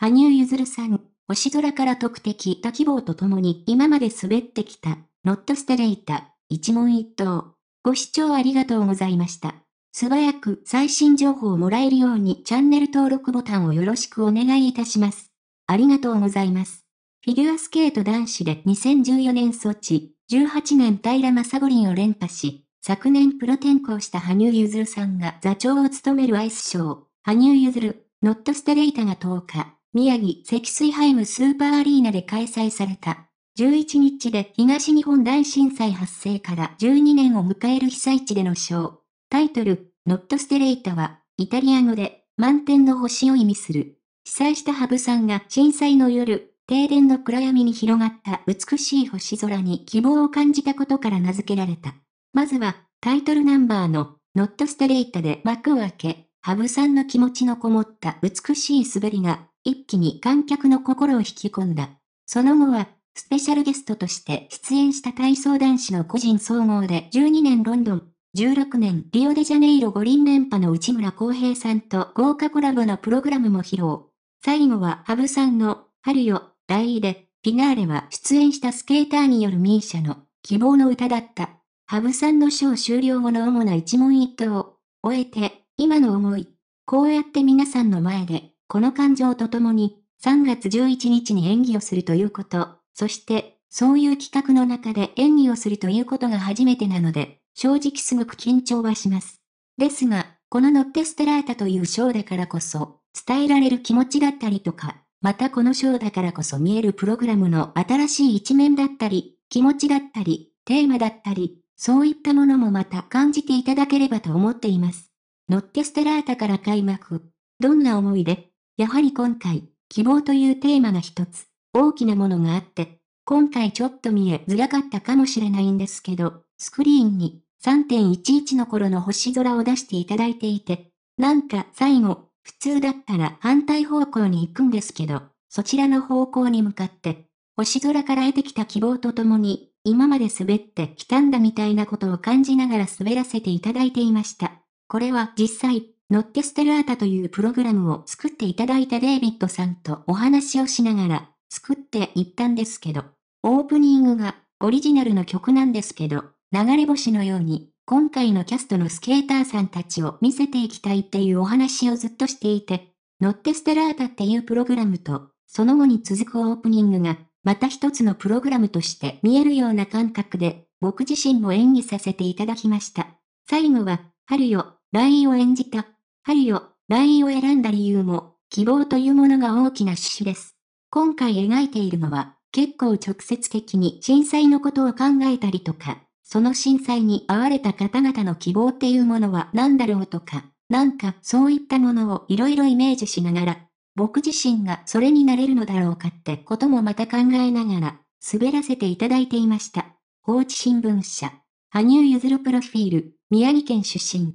羽生結弦さん、星空から特的多希望とともに今まで滑ってきた、ノットステレイタ、一問一答。ご視聴ありがとうございました。素早く最新情報をもらえるようにチャンネル登録ボタンをよろしくお願いいたします。ありがとうございます。フィギュアスケート男子で2014年ソチ、18年平正五輪を連覇し、昨年プロ転向した羽生結弦さんが座長を務めるアイスショー、羽生結弦、ノットステレイタが10日、宮城積水ハイムスーパーアリーナで開催された。11日で東日本大震災発生から12年を迎える被災地での賞。タイトル、ノットステレイタは、イタリア語で、満天の星を意味する。被災した羽生さんが震災の夜、停電の暗闇に広がった美しい星空に希望を感じたことから名付けられた。まずは、タイトルナンバーの、ノットステレイタで幕を開け、羽生さんの気持ちのこもった美しい滑りが一気に観客の心を引き込んだ。その後は、スペシャルゲストとして出演した体操男子の個人総合で12年ロンドン、16年リオデジャネイロ五輪連覇の内村航平さんと豪華コラボのプログラムも披露。最後はハブさんの春よ、大イで、フィナーレは出演したスケーターによる misia の希望の歌だった。ハブさんのショー終了後の主な一問一答を終えて、今の思い。こうやって皆さんの前でこの感情とともに、3月11日に演技をするということ、そして、そういう企画の中で演技をするということが初めてなので、正直すごく緊張はします。ですが、この乗ってステラータという章だからこそ、伝えられる気持ちだったりとか、またこの章だからこそ見えるプログラムの新しい一面だったり、気持ちだったり、テーマだったり、そういったものもまた感じていただければと思っています。乗ってステラータから開幕。どんな思いで、やはり今回、希望というテーマが一つ、大きなものがあって、今回ちょっと見えづらかったかもしれないんですけど、スクリーンに3.11の頃の星空を出していただいていて、なんか最後、普通だったら反対方向に行くんですけど、そちらの方向に向かって、星空から得てきた希望とともに、今まで滑ってきたんだみたいなことを感じながら滑らせていただいていました。これは実際、乗ってステラータというプログラムを作っていただいたデイビッドさんとお話をしながら、作っていったんですけど、オープニングがオリジナルの曲なんですけど、流れ星のように、今回のキャストのスケーターさんたちを見せていきたいっていうお話をずっとしていて、乗ってステラータっていうプログラムと、その後に続くオープニングが、また一つのプログラムとして見えるような感覚で、僕自身も演技させていただきました。最後は、春よ、ラインを演じた針を、ラインを選んだ理由も、希望というものが大きな趣旨です。今回描いているのは、結構直接的に震災のことを考えたりとか、その震災に遭われた方々の希望っていうものは何だろうとか、なんかそういったものをいろいろイメージしながら、僕自身がそれになれるのだろうかってこともまた考えながら、滑らせていただいていました。放置新聞社、羽生結弦プロフィール、宮城県出身。